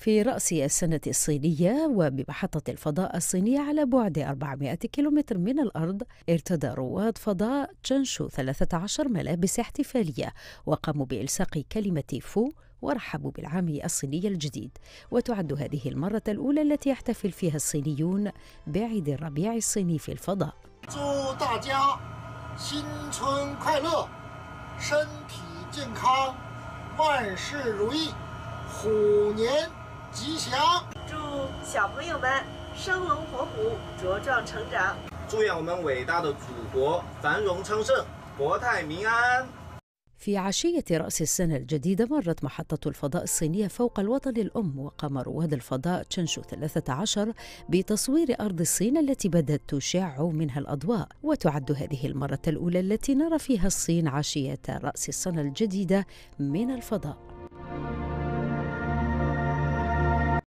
في رأس السنة الصينية وبمحطة الفضاء الصينية على بعد 400 كيلومتر من الأرض ارتدى رواد فضاء تشنشو 13 ملابس احتفالية وقاموا بإلصاق كلمة فو ورحبوا بالعام الصيني الجديد وتعد هذه المرة الأولى التي يحتفل فيها الصينيون بعيد الربيع الصيني في الفضاء 吉祥！祝小朋友们生龙活虎，茁壮成长！祝愿我们伟大的祖国繁荣昌盛，国泰民安！في عشية رأس السنة الجديدة مرت محطة الفضاء الصينية فوق الوطن الأم وقام رواد الفضاء تشنشو 13 بتصوير أرض الصين التي بدأت تشع منها الأضواء وتعد هذه المرة الأولى التي نرى فيها الصين عشية رأس السنة الجديدة من الفضاء